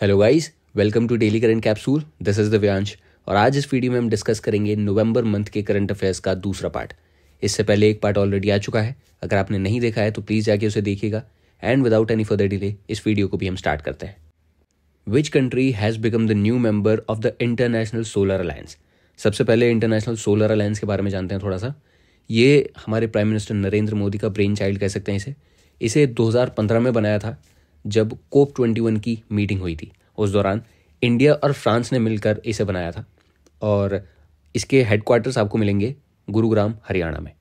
Hello guys welcome to daily current capsule this is Divyansh और आज इस वीडियो में हम डिस्कस करेंगे नवंबर मंथ के करंट अफेयर्स का दूसरा पार्ट इससे पहले एक पार्ट ऑलरेडी आ चुका है अगर आपने नहीं देखा है तो प्लीज़ जाके उसे देखिएगा and without any further delay इस वीडियो को भी हम स्टार्ट करते हैं which country has become the new member of the international solar alliance सबसे पहले इंटरनेशनल सोलर अलायंस के बारे में जानते हैं थोड़ा सा ये हमारे प्राइम मिनिस्टर नरेंद्र मोदी का ब्रेन चाइल्ड कह सकते हैं इसे इसे 2015 में बनाया था जब कोप ट्वेंटी वन की मीटिंग हुई थी उस दौरान इंडिया और फ्रांस ने मिलकर इसे बनाया था और इसके हेडक्वार्टर्स आपको मिलेंगे गुरुग्राम हरियाणा में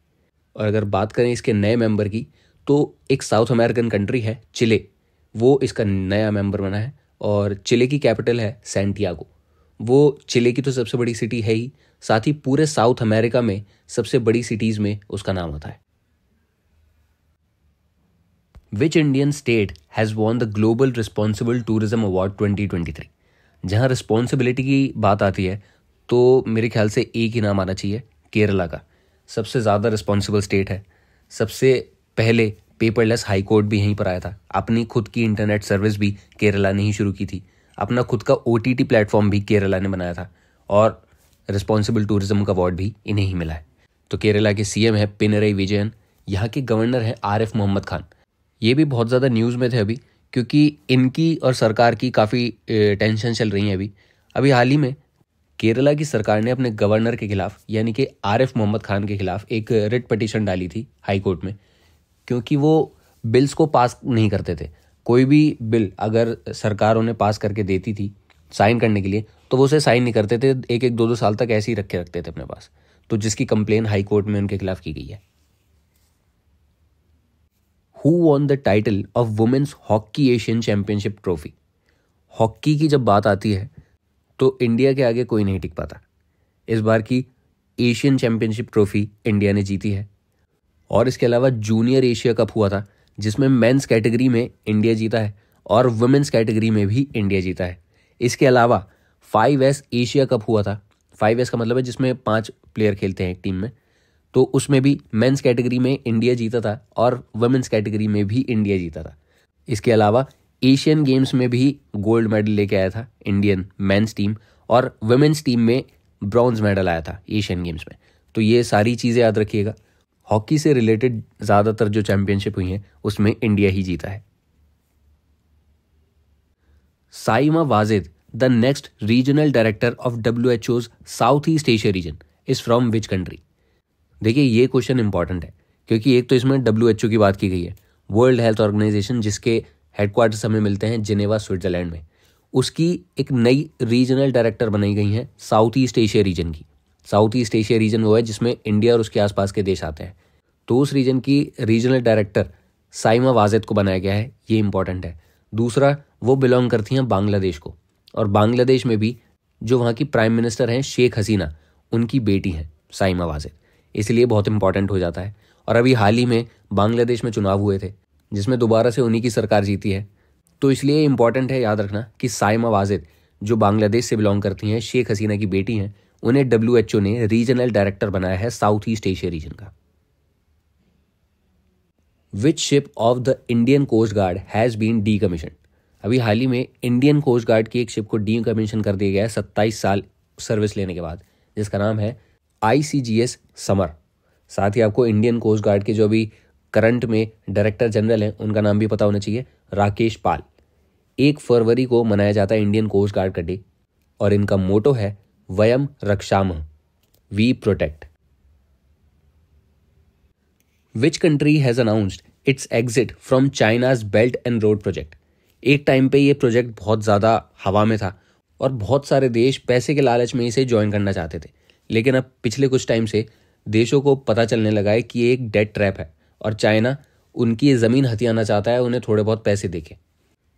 और अगर बात करें इसके नए मेंबर की तो एक साउथ अमेरिकन कंट्री है चिले वो इसका नया मेंबर बना है और चिले की कैपिटल है सेंटियागो वो चिले की तो सबसे बड़ी सिटी है ही साथ ही पूरे साउथ अमेरिका में सबसे बड़ी सिटीज़ में उसका नाम होता है which Indian state has won the global responsible tourism award 2023 जहां रिस्पॉन्सिबिलिटी की बात आती है तो मेरे ख्याल से एक ही नाम आना चाहिए केरला का सबसे ज़्यादा रिस्पॉन्सिबल स्टेट है सबसे पहले पेपरलेस हाई कोर्ट भी यहीं पर आया था अपनी खुद की इंटरनेट सर्विस भी केरला ने ही शुरू की थी अपना खुद का ओ टी प्लेटफॉर्म भी केरला ने बनाया था और रिस्पॉन्सिबल टूरिज़म का अवार्ड भी इन्हें ही मिला है तो केरला के सीएम है पिनरई विजयन यहाँ के गवर्नर हैं आरिफ मोहम्मद खान ये भी बहुत ज़्यादा न्यूज़ में थे अभी क्योंकि इनकी और सरकार की काफ़ी टेंशन चल रही है अभी अभी हाल ही में केरला की सरकार ने अपने गवर्नर के खिलाफ यानी कि आरिफ मोहम्मद खान के खिलाफ एक रिट पटिशन डाली थी हाई कोर्ट में क्योंकि वो बिल्स को पास नहीं करते थे कोई भी बिल अगर सरकार उन्हें पास करके देती थी साइन करने के लिए तो वो उसे साइन नहीं करते थे एक एक दो दो साल तक ऐसे ही रखे रखते थे अपने पास तो जिसकी कंप्लेन हाई कोर्ट में उनके खिलाफ की गई है who won the title of women's hockey Asian championship trophy hockey की जब बात आती है तो इंडिया के आगे कोई नहीं टिक पाता इस बार की एशियन चैम्पियनशिप ट्रॉफी इंडिया ने जीती है और इसके अलावा जूनियर एशिया कप हुआ था जिसमें मेंस कैटेगरी में इंडिया जीता है और वुमेंस कैटेगरी में भी इंडिया जीता है इसके अलावा फाइव एस एशिया कप हुआ था फाइव एस का मतलब है जिसमें पाँच प्लेयर खेलते हैं एक टीम में तो उसमें भी मेंस कैटेगरी में इंडिया जीता था और वुमेंस कैटेगरी में भी इंडिया जीता था इसके अलावा एशियन गेम्स में भी गोल्ड मेडल लेके आया था इंडियन मेंस टीम और वुमेंस टीम में ब्रॉन्ज मेडल आया था एशियन गेम्स में तो ये सारी चीज़ें याद रखिएगा हॉकी से रिलेटेड ज़्यादातर जो चैम्पियनशिप हुई हैं उसमें इंडिया ही जीता है Saima Wazed the next regional director of W H O's South East Asia region is from which country देखिए ये क्वेश्चन इंपॉर्टेंट है क्योंकि एक तो इसमें डब्ल्यू एच ओ की बात की गई है वर्ल्ड हेल्थ ऑर्गेनाइजेशन जिसके हेडक्वार्टर हमें मिलते हैं जिनेवा स्विट्जरलैंड में उसकी एक नई रीजनल डायरेक्टर बनाई गई है साउथ ईस्ट एशिया रीजन की साउथ ईस्ट एशिया रीजन वो है जिसमें इंडिया और उसके आसपास के देश आते हैं तो उस रीजन की रीजनल डायरेक्टर साइमा वाजिद को बनाया गया है ये इंपॉर्टेंट है दूसरा वो बिलोंग करती हैं बांग्लादेश को और बांग्लादेश में भी जो वहाँ की प्राइम मिनिस्टर हैं शेख हसीना उनकी बेटी हैं साइमा वाजिद इसलिए बहुत इंपॉर्टेंट हो जाता है और अभी हाल ही में बांग्लादेश में चुनाव हुए थे जिसमें दोबारा से उन्हीं की सरकार जीती है तो इसलिए इंपॉर्टेंट है याद रखना कि साइमा वाजिद जो बांग्लादेश से बिलोंग करती हैं शेख हसीना की बेटी हैं उन्हें डब्ल्यू ने रीजनल डायरेक्टर बनाया है साउथ ईस्ट एशिया रीजन का which ship of the Indian Coast Guard has been decommission अभी हाल ही में इंडियन कोस्ट गार्ड की एक शिप को डी कमीशन कर दिया गया है सत्ताईस साल सर्विस लेने के बाद जिसका नाम है आई समर साथ ही आपको इंडियन कोस्ट गार्ड के जो अभी करंट में डायरेक्टर जनरल हैं उनका नाम भी पता होना चाहिए राकेश पाल एक फरवरी को मनाया जाता है इंडियन कोस्ट गार्ड का डे और इनका मोटो है वयम रक्षाम we protect which country has announced its exit from China's belt and road project एक टाइम पे ये प्रोजेक्ट बहुत ज़्यादा हवा में था और बहुत सारे देश पैसे के लालच में इसे ज्वाइन करना चाहते थे लेकिन अब पिछले कुछ टाइम से देशों को पता चलने लगा है कि ये एक डेड ट्रैप है और चाइना उनकी ये ज़मीन हथियाना चाहता है उन्हें थोड़े बहुत पैसे देखे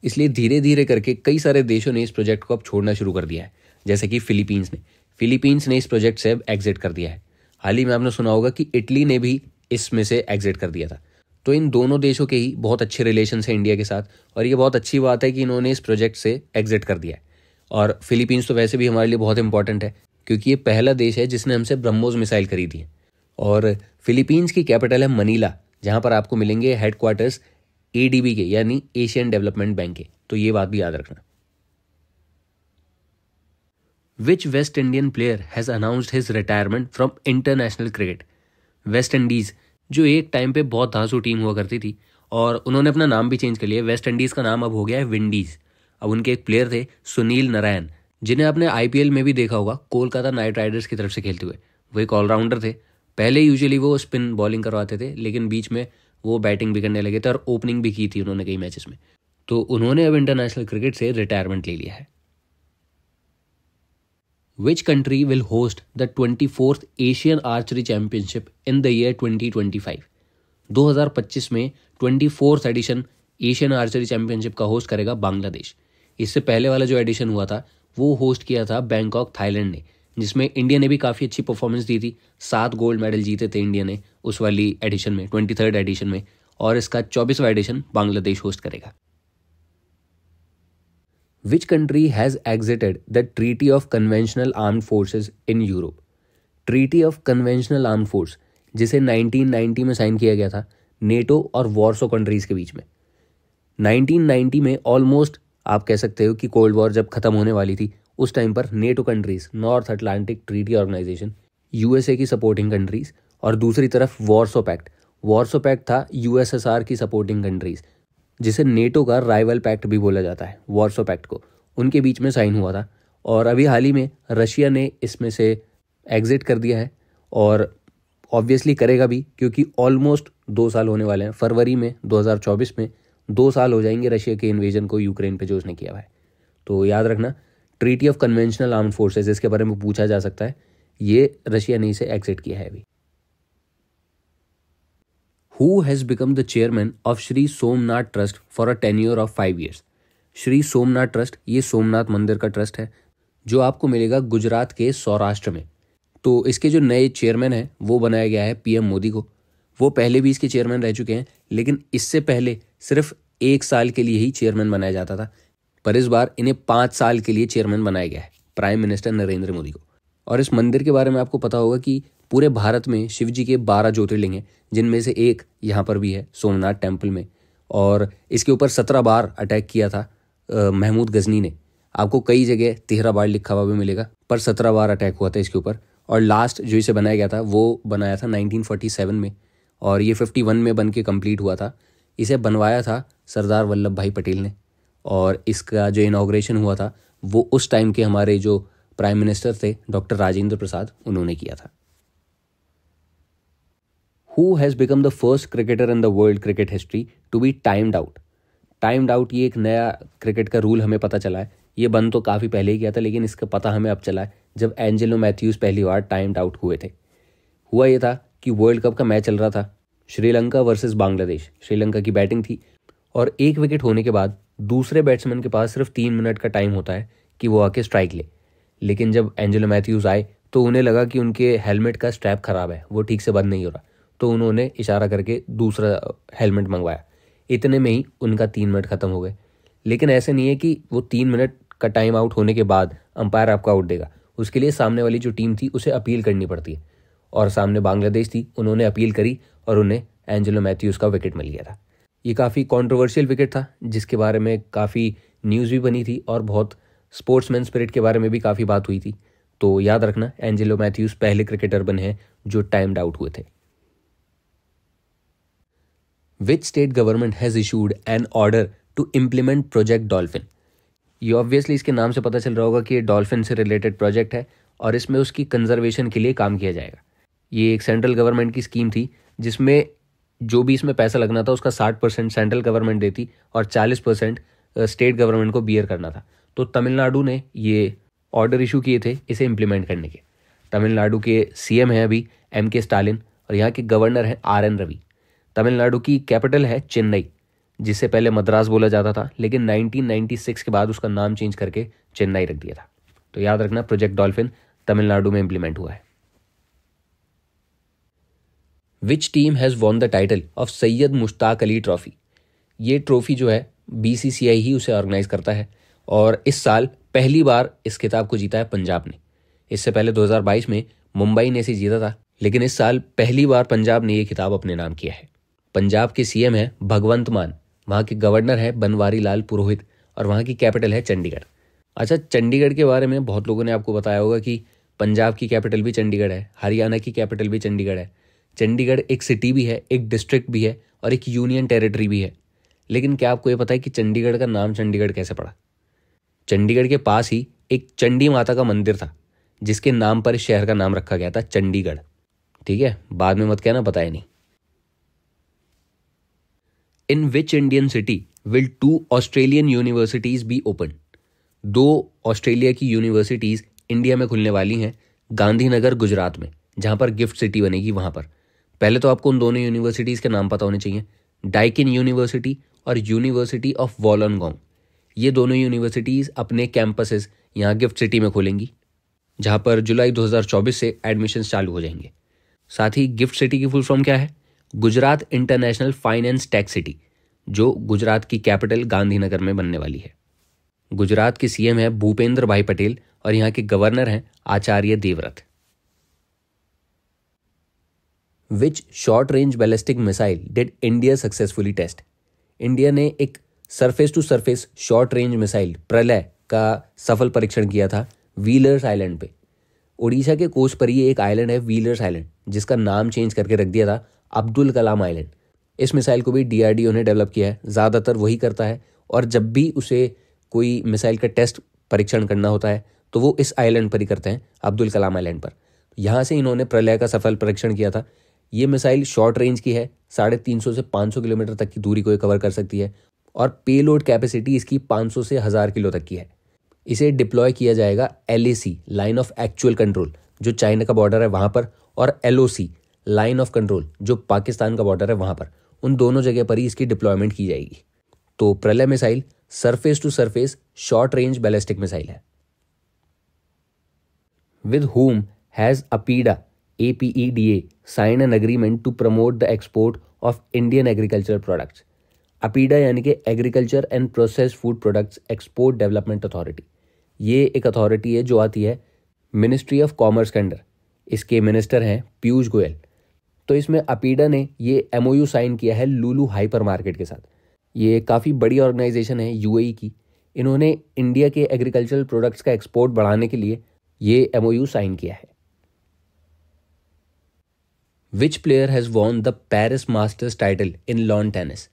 इसलिए धीरे धीरे करके कई सारे देशों ने इस प्रोजेक्ट को अब छोड़ना शुरू कर दिया है जैसे कि फिलीपींस ने फिलीपींस ने इस प्रोजेक्ट से अब एग्जिट कर दिया है हाल ही में आपने सुना होगा कि इटली ने भी इसमें से एग्जिट कर दिया था तो इन दोनों देशों के ही बहुत अच्छे रिलेशन है इंडिया के साथ और ये बहुत अच्छी बात है कि इन्होंने इस प्रोजेक्ट से एग्जिट कर दिया है और फिलीपींस तो वैसे भी हमारे लिए बहुत इंपॉर्टेंट है क्योंकि ये पहला देश है जिसने हमसे ब्रह्मोस मिसाइल खरीदी है और फिलीपींस की कैपिटल है मनीला जहां पर आपको मिलेंगे हेडक्वार्टर्स ए के यानी एशियन डेवलपमेंट बैंक के तो ये बात भी याद रखना which West Indian player has announced his retirement from international cricket West Indies जो एक टाइम पे बहुत धांसू टीम हुआ करती थी और उन्होंने अपना नाम भी चेंज कर लिया वेस्ट इंडीज़ का नाम अब हो गया है विंडीज़ अब उनके एक प्लेयर थे सुनील नारायण जिन्हें आपने आईपीएल में भी देखा होगा कोलकाता नाइट राइडर्स की तरफ से खेलते हुए वो एक ऑलराउंडर थे पहले यूजुअली वो स्पिन बॉलिंग करवाते थे लेकिन बीच में वो बैटिंग भी करने लगे थे और ओपनिंग भी की थी उन्होंने कई मैचेस में तो उन्होंने अब इंटरनेशनल क्रिकेट से रिटायरमेंट ले लिया है which country will host the twenty fourth Asian archery championship in the year हजार पच्चीस में twenty fourth edition Asian archery championship का होस्ट करेगा बांग्लादेश इससे पहले वाला जो एडिशन हुआ था वो होस्ट किया था बैंकॉक थाईलैंड ने जिसमें इंडिया ने भी काफ़ी अच्छी परफॉर्मेंस दी थी सात गोल्ड मेडल जीते थे इंडिया ने उस वाली एडिशन में ट्वेंटी थर्ड एडिशन में और इसका चौबीसवा एडिशन बांग्लादेश होस्ट करेगा which country has exited the treaty of conventional arm forces in Europe treaty of conventional arm force जिसे 1990 में साइन किया गया था नेटो और वॉर्सो कंट्रीज़ के बीच में 1990 में ऑलमोस्ट आप कह सकते हो कि कोल्ड वॉर जब खत्म होने वाली थी उस टाइम पर NATO countries North Atlantic Treaty Organization USA की सपोर्टिंग कंट्रीज और दूसरी तरफ वॉर्सो पैक्ट वॉर्सो पैक्ट था यूएसएसआर की सपोर्टिंग कंट्रीज जिसे नेटो का राइवल पैक्ट भी बोला जाता है वॉर्सो पैक्ट को उनके बीच में साइन हुआ था और अभी हाल ही में रशिया ने इसमें से एग्ज़िट कर दिया है और ऑब्वियसली करेगा भी क्योंकि ऑलमोस्ट दो साल होने वाले हैं फरवरी में 2024 में दो साल हो जाएंगे रशिया के इन्वेजन को यूक्रेन पे जो उसने किया हुआ है तो याद रखना treaty of conventional armed forces इसके बारे में पूछा जा सकता है ये रशिया ने इसे एग्जिट किया है अभी who has become the chairman of Shri Somnath trust for a tenure of five years Shri Somnath trust ये सोमनाथ मंदिर का ट्रस्ट है जो आपको मिलेगा गुजरात के सौराष्ट्र में तो इसके जो नए चेयरमैन हैं वो बनाया गया है पीएम मोदी को वो पहले भी इसके चेयरमैन रह चुके हैं लेकिन इससे पहले सिर्फ एक साल के लिए ही चेयरमैन बनाया जाता था पर इस बार इन्हें पाँच साल के लिए चेयरमैन बनाया गया है प्राइम मिनिस्टर नरेंद्र मोदी को और इस मंदिर के बारे में आपको पता होगा कि पूरे भारत में शिव जी के बारह ज्योतिर्लिंग हैं जिनमें से एक यहाँ पर भी है सोमनाथ टेम्पल में और इसके ऊपर सत्रह बार अटैक किया था महमूद गजनी ने आपको कई जगह तेरह बार लिखा हुआ भी मिलेगा पर सत्रह बार अटैक हुआ था इसके ऊपर और लास्ट जो इसे बनाया गया था वो बनाया था 1947 में और ये 51 में बन के कम्प्लीट हुआ था इसे बनवाया था सरदार वल्लभ भाई पटेल ने और इसका जो इनाग्रेशन हुआ था वो उस टाइम के हमारे जो प्राइम मिनिस्टर थे डॉक्टर राजेंद्र प्रसाद उन्होंने किया था who has become the first cricketer in the world cricket history to be timed out timed out ये एक नया क्रिकेट का रूल हमें पता चला है ये बंद तो काफ़ी पहले ही गया था लेकिन इसका पता हमें अब चला है जब एंजेलो मैथ्यूज़ पहली बार टाइम्ड आउट हुए थे हुआ ये था कि वर्ल्ड कप का मैच चल रहा था श्रीलंका वर्सेस बांग्लादेश श्रीलंका की बैटिंग थी और एक विकेट होने के बाद दूसरे बैट्समैन के पास सिर्फ तीन मिनट का टाइम होता है कि वो आके स्ट्राइक ले लेकिन जब एंजेलो मैथ्यूज़ आए तो उन्हें लगा कि उनके हेलमेट का स्ट्रैप ख़राब है वो ठीक से बंद नहीं हो रहा तो उन्होंने इशारा करके दूसरा हेलमेट मंगवाया इतने में ही उनका तीन मिनट ख़त्म हो गए लेकिन ऐसे नहीं है कि वो तीन मिनट का टाइम आउट होने के बाद अंपायर आपको आउट देगा उसके लिए सामने वाली जो टीम थी उसे अपील करनी पड़ती है और सामने बांग्लादेश थी उन्होंने अपील करी और उन्हें एंजेलो मैथ्यूज़ का विकेट मिल गया था ये काफ़ी कॉन्ट्रोवर्शियल विकेट था जिसके बारे में काफ़ी न्यूज़ भी बनी थी और बहुत स्पोर्ट्समैन स्पिरिट के बारे में भी काफ़ी बात हुई थी तो याद रखना एंजेलो मैथ्यूज़ पहले क्रिकेटर बने हैं जो टाइम्ड आउट हुए थे which state government has issued an order to implement project dolphin ये ऑब्वियसली इसके नाम से पता चल रहा होगा कि ये डॉल्फिन से रिलेटेड प्रोजेक्ट है और इसमें उसकी कंजर्वेशन के लिए काम किया जाएगा ये एक सेंट्रल गवर्नमेंट की स्कीम थी जिसमें जो भी इसमें पैसा लगना था उसका साठ परसेंट सेंट्रल गवर्नमेंट देती और चालीस परसेंट स्टेट गवर्नमेंट को बियर करना था तो तमिलनाडु ने ये ऑर्डर इशू किए थे इसे इम्प्लीमेंट करने के तमिलनाडु के सी हैं अभी एम के स्टालिन और यहाँ के गवर्नर हैं आर एन रवि तमिलनाडु की कैपिटल है चेन्नई जिससे पहले मद्रास बोला जाता था लेकिन 1996 के बाद उसका नाम चेंज करके चेन्नई रख दिया था तो याद रखना प्रोजेक्ट डॉल्फिन तमिलनाडु में इम्प्लीमेंट हुआ है which team has won the title of Syed Mushtaq Ali trophy ये ट्रॉफ़ी जो है बी ही उसे ऑर्गेनाइज़ करता है और इस साल पहली बार इस खिताब को जीता है पंजाब ने इससे पहले 2022 में मुंबई ने इसे जीता था लेकिन इस साल पहली बार पंजाब ने यह खिताब अपने नाम किया है पंजाब के सीएम है भगवंत मान वहाँ के गवर्नर है बनवारी लाल पुरोहित और वहाँ की कैपिटल है चंडीगढ़ अच्छा चंडीगढ़ के बारे में बहुत लोगों ने आपको बताया होगा कि पंजाब की कैपिटल भी चंडीगढ़ है हरियाणा की कैपिटल भी चंडीगढ़ है चंडीगढ़ एक सिटी भी है एक डिस्ट्रिक्ट भी है और एक यूनियन टेरिटरी भी है लेकिन क्या आपको ये पता है कि चंडीगढ़ का नाम चंडीगढ़ कैसे पड़ा चंडीगढ़ के पास ही एक चंडी माता का मंदिर था जिसके नाम पर इस शहर का नाम रखा गया था चंडीगढ़ ठीक है बाद में मत कहना बताया नहीं in which Indian city will two Australian universities be open दो ऑस्ट्रेलिया की यूनिवर्सिटीज इंडिया में खुलने वाली हैं गांधीनगर गुजरात में जहां पर गिफ्ट सिटी बनेगी वहां पर पहले तो आपको उन दोनों यूनिवर्सिटीज़ के नाम पता होने चाहिए डाइकिन यूनिवर्सिटी और यूनिवर्सिटी ऑफ वॉलनगांव ये दोनों यूनिवर्सिटीज़ अपने कैंपसेस यहाँ गिफ्ट सिटी में खोलेंगी जहाँ पर जुलाई 2024 से एडमिशन चालू हो जाएंगे साथ ही गिफ्ट सिटी की फुल फॉर्म क्या है Gujarat international finance tax city जो गुजरात की कैपिटल गांधीनगर में बनने वाली है गुजरात के सीएम है भूपेंद्र भाई पटेल और यहाँ के गवर्नर हैं Acharya Devvrat which short range ballistic missile did India successfully test India ने एक surface to surface short range missile Pralay का सफल परीक्षण किया था व्हीलर्स आइलैंड पे ओडिशा के कोच पर ही एक आइलैंड है व्हीलर्स आइलैंड जिसका नाम चेंज करके रख दिया था अब्दुल कलाम आइलैंड इस मिसाइल को भी डीआरडीओ ने डेवलप किया है ज़्यादातर वही करता है और जब भी उसे कोई मिसाइल का टेस्ट परीक्षण करना होता है तो वो इस आइलैंड पर ही करते हैं अब्दुल कलाम आइलैंड पर यहाँ से इन्होंने प्रलय का सफल परीक्षण किया था ये मिसाइल शॉर्ट रेंज की है साढ़े तीन सौ से पाँच सौ किलोमीटर तक की दूरी को ये कवर कर सकती है और पे लोड कैपेसिटी इसकी पाँच सौ से हज़ार किलो तक की है इसे डिप्लॉय किया जाएगा L line of actual control जो चाइना का बॉर्डर है वहाँ पर और एल लाइन ऑफ कंट्रोल जो पाकिस्तान का बॉर्डर है वहाँ पर उन दोनों जगह पर ही इसकी डिप्लॉयमेंट की जाएगी तो Pralay missile surface to surface short range ballistic missile है with whom has APEDA APEDA e sign an agreement to promote the export of Indian agricultural products. APEDA यानी कि agriculture and process food products export development authority ये एक authority है जो आती है ministry of commerce के अंडर इसके मिनिस्टर हैं पीयूष गोयल तो इसमें अपीडा ने ये एम साइन किया है लूलू हाइपर मार्केट के साथ ये काफ़ी बड़ी ऑर्गेनाइजेशन है यू की इन्होंने इंडिया के एग्रीकल्चरल प्रोडक्ट्स का एक्सपोर्ट बढ़ाने के लिए ये एम साइन किया है which player has won the Paris Masters title in lawn tennis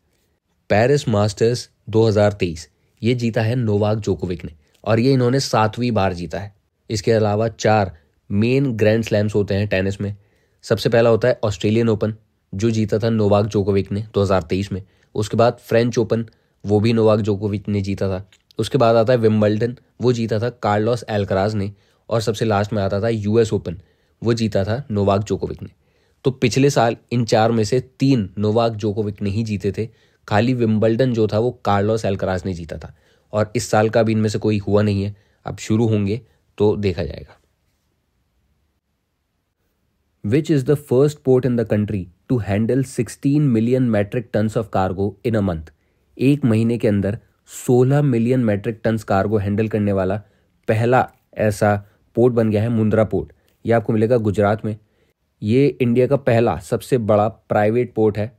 Paris Masters 2023 ये जीता है नोवाक जोकोविक ने और ये इन्होंने सातवीं बार जीता है इसके अलावा चार मेन ग्रैंड स्लैम्स होते हैं टेनिस में सबसे पहला होता है ऑस्ट्रेलियन ओपन जो जीता था नोवाक जोकोविक ने 2023 में उसके बाद फ्रेंच ओपन वो भी नोवाक जोकोविक ने जीता था उसके बाद आता है विम्बल्टन वो जीता था कार्लोस एलकराज ने और सबसे लास्ट में आता था यूएस ओपन वो जीता था नोवाक जोकोविक ने तो पिछले साल इन चार में से तीन नोवाक जोकोविक नहीं जीते थे खाली विम्बल्डन जो था वो कार्लोस एल्कराज ने जीता था और इस साल का भी इनमें से कोई हुआ नहीं है अब शुरू होंगे तो देखा जाएगा which is the first port in the country to handle 16 million metric tons of cargo in a month एक महीने के अंदर 16 million metric tons cargo handle करने वाला पहला ऐसा पोर्ट बन गया है मुंद्रा पोर्ट यह आपको मिलेगा गुजरात में ये इंडिया का पहला सबसे बड़ा प्राइवेट पोर्ट है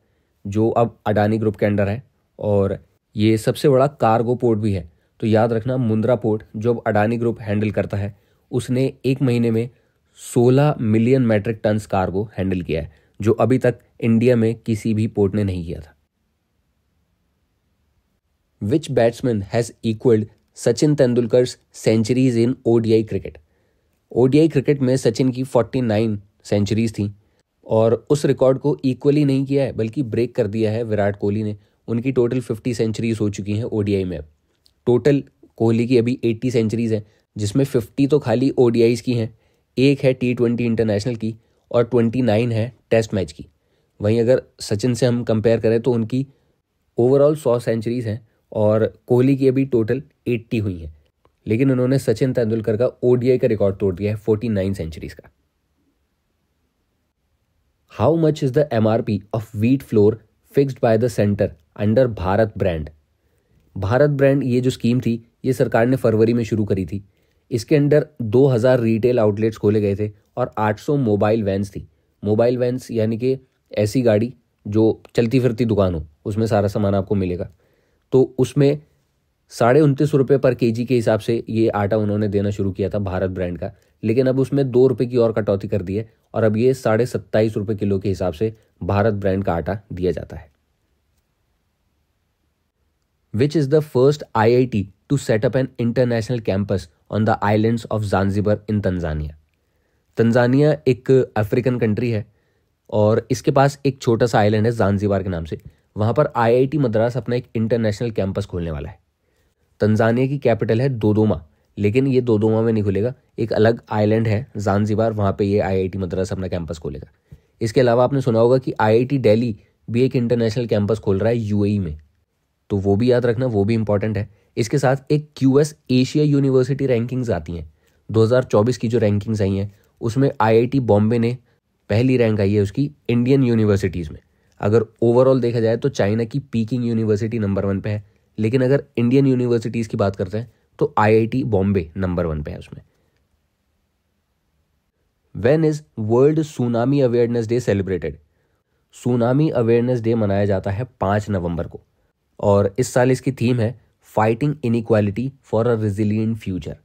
जो अब अडानी ग्रुप के अंडर है और ये सबसे बड़ा कार्गो पोर्ट भी है तो याद रखना मुंद्रा पोर्ट जो अब अडानी ग्रुप हैंडल करता है उसने एक महीने में 16 million metric ton cargo handle किया है जो अभी तक इंडिया में किसी भी पोर्ट ने नहीं किया था which batsman has equalled Sachin Tendulkar centuries in ODI cricket ODI cricket में सचिन की 49 सेंचुरीज थी और उस रिकॉर्ड को इक्वली नहीं किया है बल्कि ब्रेक कर दिया है विराट कोहली ने उनकी टोटल फिफ्टी सेंचुरीज हो चुकी हैं ओडीआई में टोटल कोहली की अभी एट्टी सेंचुरीज हैं जिसमें फिफ्टी तो खाली ओ की हैं एक है टी ट्वेंटी इंटरनेशनल की और ट्वेंटी नाइन है टेस्ट मैच की वहीं अगर सचिन से हम कंपेयर करें तो उनकी ओवरऑल सौ सेंचुरीज हैं और कोहली की अभी टोटल एट्टी हुई हैं लेकिन उन्होंने सचिन तेंदुलकर का ओडीआई का रिकॉर्ड तोड़ दिया है फोर्टी नाइन सेंचुरीज का how much is the M R P of wheat flour fixed by the centre under Bharat brand Bharat brand ये जो स्कीम थी ये सरकार ने फरवरी में शुरू करी थी इसके अंडर 2000 रिटेल आउटलेट्स खोले गए थे और 800 मोबाइल वैन्स थी मोबाइल वैन्स यानी कि ऐसी गाड़ी जो चलती फिरती दुकान हो उसमें सारा सामान आपको मिलेगा तो उसमें साढ़े उनतीस रुपये पर केजी के हिसाब से ये आटा उन्होंने देना शुरू किया था भारत ब्रांड का लेकिन अब उसमें दो रुपये की और कटौती कर दी है और अब ये साढ़े सत्ताईस रुपये किलो के हिसाब से भारत ब्रांड का आटा दिया जाता है which is the first I I T to set up an international campus on the island of Zanzibar in Tanzania Tanzania एक अफ्रीकन कंट्री है और इसके पास एक छोटा सा आइलैंड है जानजीबार के नाम से वहां पर आईआईटी मद्रास अपना एक इंटरनेशनल कैंपस खोलने वाला है तंजानिया की कैपिटल है दोदोमा लेकिन ये दो दो में नहीं खुलेगा एक अलग आइलैंड है जानजीबार वहाँ पे ये टी मद्रास अपना कैंपस खोलेगा इसके अलावा आपने सुना होगा कि टी डेली भी एक इंटरनेशनल कैंपस खोल रहा है यूएई e में तो वो भी याद रखना वो भी इंपॉर्टेंट है इसके साथ एक क्यू एशिया यूनिवर्सिटी रैंकिंग्स आती हैं 2024 की जो रैंकिंग्स आई हैं उसमें आईआईटी बॉम्बे ने पहली रैंक आई है उसकी इंडियन यूनिवर्सिटीज़ में अगर ओवरऑल देखा जाए तो चाइना की पीकिंग यूनिवर्सिटी नंबर वन पे है लेकिन अगर इंडियन यूनिवर्सिटीज़ की बात करते हैं तो आईआईटी बॉम्बे नंबर वन पे है उसमें when is world tsunami awareness day celebrated tsunami awareness day मनाया जाता है पांच नवंबर को और इस साल इसकी थीम है fighting equality for a resilient future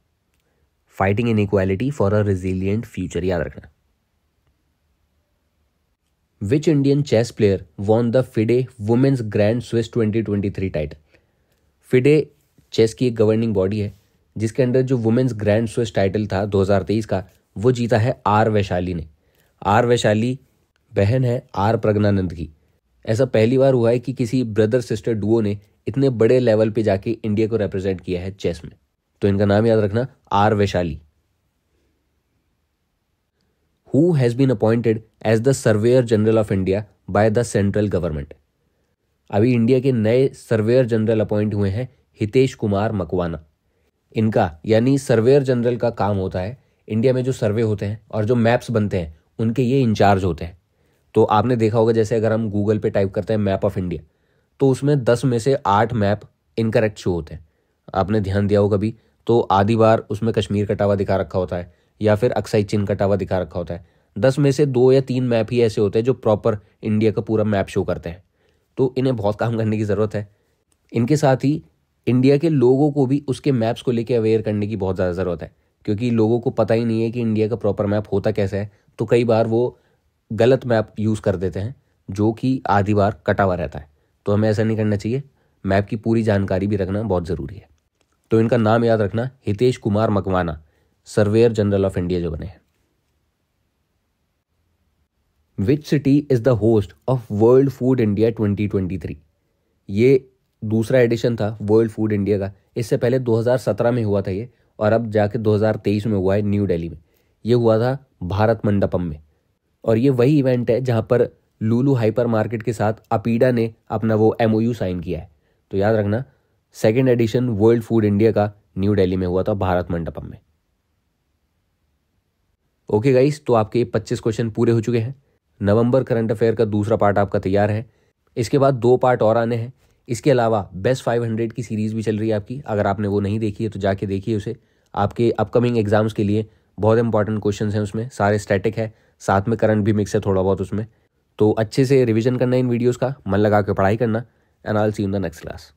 fighting equality for a resilient future याद रखना which Indian chess player won the FIDE women's grand Swiss three title FIDE chess की एक गवर्निंग बॉडी है जिसके अंदर जो वुमेन्स ग्रैंड स्विस टाइटल था 2023 का वो जीता है आर वैशाली ने आर वैशाली बहन है आर प्रज्ञानंद की ऐसा पहली बार हुआ है कि किसी ब्रदर सिस्टर डुओ ने इतने बड़े लेवल पे जाके इंडिया को रिप्रेजेंट किया है चेस में तो इनका नाम याद रखना R Vaishali who has been appointed as the surveyor general of India by the central government अभी इंडिया के नए सर्वेयर जनरल अपॉइंट हुए हैं हितेश कुमार मकवाना इनका यानी सर्वेयर जनरल का काम होता है इंडिया में जो सर्वे होते हैं और जो मैप्स बनते हैं उनके ये इंचार्ज होते हैं तो आपने देखा होगा जैसे अगर हम गूगल पे टाइप करते हैं मैप ऑफ इंडिया तो उसमें दस में से आठ मैप इनकरेक्ट शो होते हैं आपने ध्यान दिया होगा भी तो आधी बार उसमें कश्मीर कटावा दिखा रखा होता है या फिर अक्साई चिन्ह का टावा दिखा रखा होता है दस में से दो या तीन मैप ही ऐसे होते हैं जो प्रॉपर इंडिया का पूरा मैप शो करते हैं तो इन्हें बहुत काम करने की ज़रूरत है इनके साथ ही इंडिया के लोगों को भी उसके मैप्स को लेकर अवेयर करने की बहुत ज़्यादा ज़रूरत है क्योंकि लोगों को पता ही नहीं है कि इंडिया का प्रॉपर मैप होता कैसा है तो कई बार वो गलत मैप यूज़ कर देते हैं जो कि आधी बार कटा हुआ रहता है तो हमें ऐसा नहीं करना चाहिए मैप की पूरी जानकारी भी रखना बहुत ज़रूरी है तो इनका नाम याद रखना Hitesh Kumar Makwana surveyor general of India जो बने हैं which city is the host of world food India 2023 ये दूसरा एडिशन था वर्ल्ड फूड इंडिया का इससे पहले 2017 में हुआ था ये और अब जाके 2023 में हुआ है न्यू दिल्ली में ये हुआ था भारत मंडपम में और ये वही इवेंट है जहाँ पर लूलू हाइपर मार्केट के साथ अपीडा ने अपना वो एम साइन किया है तो याद रखना second edition world food India का न्यू दिल्ली में हुआ था भारत मंडपम में ओके okay गाइस तो आपके ये पच्चीस क्वेश्चन पूरे हो चुके हैं नवंबर करंट अफेयर का दूसरा पार्ट आपका तैयार है इसके बाद दो पार्ट और आने हैं इसके अलावा बेस्ट फाइव हंड्रेड की सीरीज़ भी चल रही है आपकी अगर आपने वो नहीं देखी है तो जाके देखिए उसे आपके अपकमिंग एग्ज़ाम्स के लिए बहुत इंपॉर्टेंट क्वेश्चन हैं उसमें सारे स्टैटिक है साथ में करंट भी मिक्स है थोड़ा बहुत उसमें तो अच्छे से रिविजन करना इन वीडियोज़ का मन लगा के पढ़ाई करना and all see in the next class